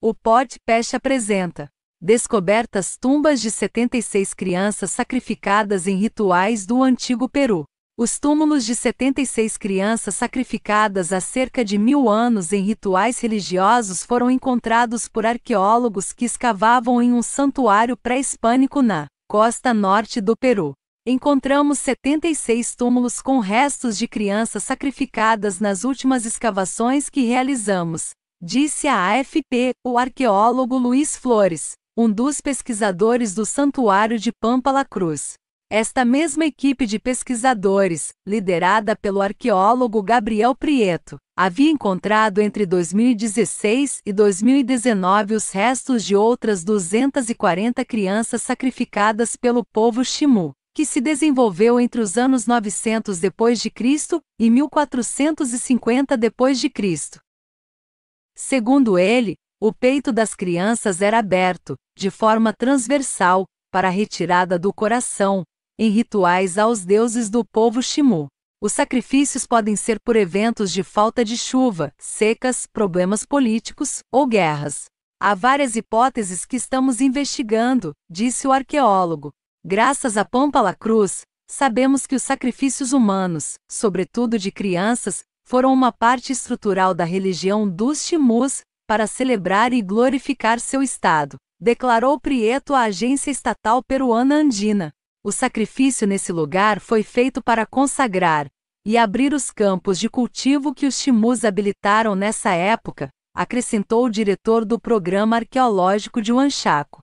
O podcast apresenta Descobertas tumbas de 76 crianças sacrificadas em rituais do antigo Peru. Os túmulos de 76 crianças sacrificadas há cerca de mil anos em rituais religiosos foram encontrados por arqueólogos que escavavam em um santuário pré-hispânico na costa norte do Peru. Encontramos 76 túmulos com restos de crianças sacrificadas nas últimas escavações que realizamos, Disse à AFP o arqueólogo Luiz Flores, um dos pesquisadores do Santuário de Pampa La Cruz. Esta mesma equipe de pesquisadores, liderada pelo arqueólogo Gabriel Prieto, havia encontrado entre 2016 e 2019 os restos de outras 240 crianças sacrificadas pelo povo Ximu, que se desenvolveu entre os anos 900 depois de Cristo e 1450 depois de Cristo. Segundo ele, o peito das crianças era aberto, de forma transversal, para a retirada do coração, em rituais aos deuses do povo Shimu. Os sacrifícios podem ser por eventos de falta de chuva, secas, problemas políticos ou guerras. Há várias hipóteses que estamos investigando, disse o arqueólogo. Graças a Pampa La Cruz, sabemos que os sacrifícios humanos, sobretudo de crianças, foram uma parte estrutural da religião dos Timus, para celebrar e glorificar seu Estado, declarou Prieto à agência estatal peruana andina. O sacrifício nesse lugar foi feito para consagrar e abrir os campos de cultivo que os Timus habilitaram nessa época, acrescentou o diretor do programa arqueológico de Huanchaco.